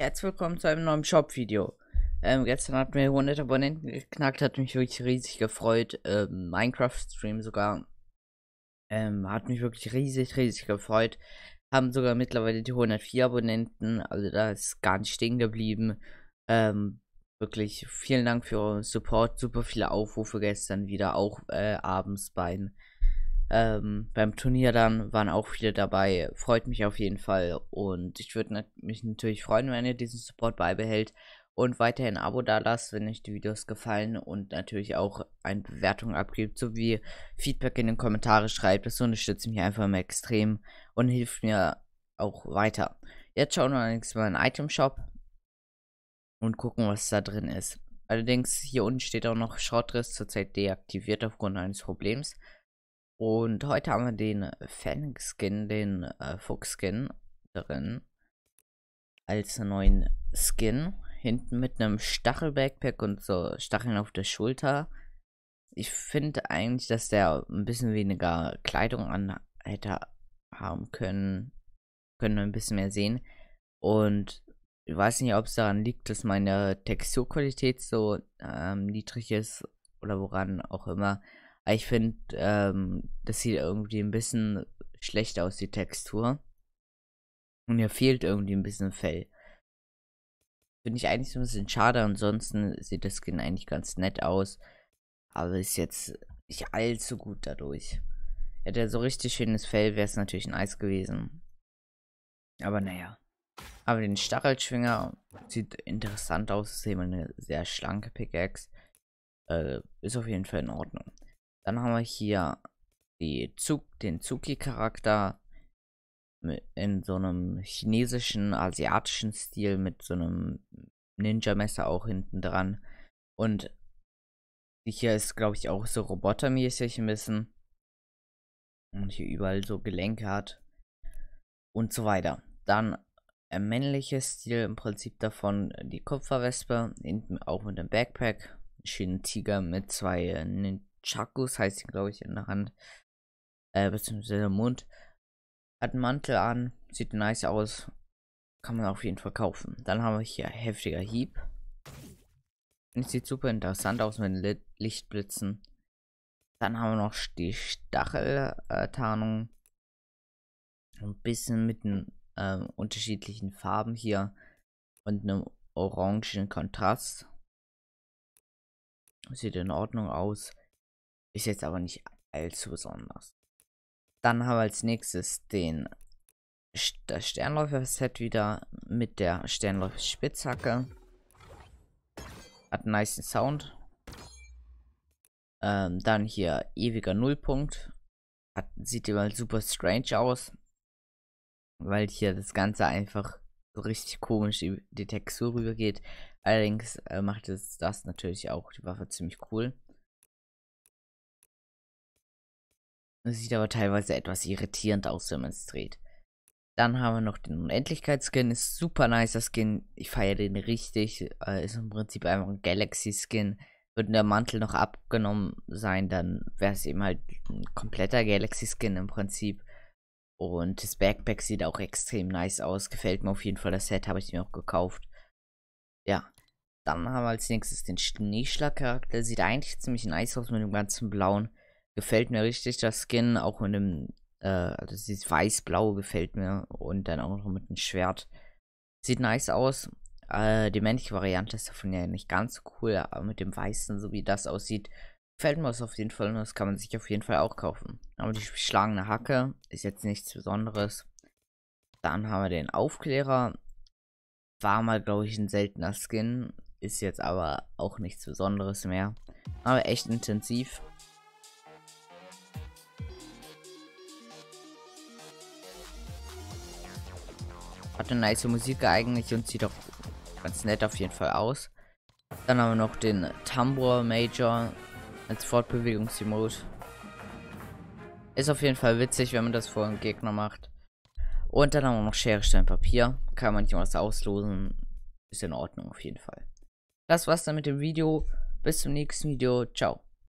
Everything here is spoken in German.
Herzlich willkommen zu einem neuen Shop-Video. Ähm, gestern hatten wir 100 Abonnenten geknackt, hat mich wirklich riesig gefreut. Ähm, Minecraft-Stream sogar. Ähm, hat mich wirklich riesig, riesig gefreut. Haben sogar mittlerweile die 104 Abonnenten, also da ist gar nicht stehen geblieben. Ähm, wirklich vielen Dank für euren Support, super viele Aufrufe gestern wieder, auch äh, abends beim ähm, beim Turnier dann waren auch viele dabei. Freut mich auf jeden Fall. Und ich würde mich natürlich freuen, wenn ihr diesen Support beibehält. Und weiterhin ein Abo da lasst, wenn euch die Videos gefallen. Und natürlich auch eine Bewertung abgibt, sowie Feedback in den Kommentaren schreibt. Das unterstützt mich einfach mal extrem und hilft mir auch weiter. Jetzt schauen wir allerdings mal in den Item Shop und gucken, was da drin ist. Allerdings hier unten steht auch noch Schrottriss zurzeit deaktiviert aufgrund eines Problems. Und heute haben wir den äh, Fan-Skin, den äh, Fuchs-Skin drin. Als neuen Skin. Hinten mit einem Stachel-Backpack und so Stacheln auf der Schulter. Ich finde eigentlich, dass der ein bisschen weniger Kleidung an hätte haben können. Können wir ein bisschen mehr sehen. Und ich weiß nicht, ob es daran liegt, dass meine Texturqualität so ähm, niedrig ist oder woran auch immer ich finde, ähm, das sieht irgendwie ein bisschen schlecht aus, die Textur. Und hier fehlt irgendwie ein bisschen Fell. Finde ich eigentlich so ein bisschen schade. Ansonsten sieht das Skin eigentlich ganz nett aus. Aber ist jetzt nicht allzu gut dadurch. Hätte er so richtig schönes Fell, wäre es natürlich ein Eis gewesen. Aber naja. Aber den Stachelschwinger sieht interessant aus. Ist eben eine sehr schlanke Pickaxe. Äh, ist auf jeden Fall in Ordnung. Dann haben wir hier die Zug, den Zuki-Charakter in so einem chinesischen, asiatischen Stil mit so einem Ninja-Messer auch hinten dran. Und hier ist, glaube ich, auch so robotermäßig ein bisschen. Und hier überall so Gelenke hat. Und so weiter. Dann ein männliches Stil im Prinzip davon die Kupferwespe, hinten auch mit einem Backpack. Schönen Tiger mit zwei äh, Nin Chakus heißt sie, glaube ich, in der Hand. Äh, beziehungsweise im Mund. Hat einen Mantel an, sieht nice aus. Kann man auf jeden Fall kaufen. Dann haben wir hier heftiger Hieb. Das sieht super interessant aus mit Li Lichtblitzen. Dann haben wir noch die Stacheltarnung. Ein bisschen mit den äh, unterschiedlichen Farben hier. Und einem orangen Kontrast. Sieht in Ordnung aus. Ist jetzt aber nicht allzu besonders. Dann haben wir als nächstes den das Sternläufer-Set wieder mit der Sternläufer-Spitzhacke. Hat einen nice Sound. Ähm, dann hier ewiger Nullpunkt. Hat, sieht immer super strange aus. Weil hier das Ganze einfach so richtig komisch die, die Textur rübergeht. Allerdings äh, macht es das natürlich auch die Waffe ziemlich cool. Das sieht aber teilweise etwas irritierend aus, wenn man es dreht. Dann haben wir noch den Unendlichkeitsskin. Ist super nicer Skin. Ich feiere den richtig. Äh, ist im Prinzip einfach ein Galaxy-Skin. Würde der Mantel noch abgenommen sein, dann wäre es eben halt ein kompletter Galaxy-Skin im Prinzip. Und das Backpack sieht auch extrem nice aus. Gefällt mir auf jeden Fall. Das Set habe ich mir auch gekauft. Ja. Dann haben wir als nächstes den Schneeschlag-Charakter. Sieht eigentlich ziemlich nice aus mit dem ganzen Blauen. Gefällt mir richtig das Skin, auch mit dem, äh, also dieses weiß blau gefällt mir und dann auch noch mit dem Schwert. Sieht nice aus. Äh, die männliche Variante ist davon ja nicht ganz so cool, aber mit dem weißen, so wie das aussieht, gefällt mir das auf jeden Fall und das kann man sich auf jeden Fall auch kaufen. Aber die schlagende Hacke ist jetzt nichts Besonderes. Dann haben wir den Aufklärer. War mal, glaube ich, ein seltener Skin. Ist jetzt aber auch nichts Besonderes mehr. Aber echt intensiv. Hat eine nice Musik eigentlich und sieht auch ganz nett auf jeden Fall aus. Dann haben wir noch den Tambor Major als Fortbewegungsimot. Ist auf jeden Fall witzig, wenn man das vor einem Gegner macht. Und dann haben wir noch Schere, Stein, Papier. Kann man nicht was auslosen. Ist in Ordnung auf jeden Fall. Das war's dann mit dem Video. Bis zum nächsten Video. Ciao.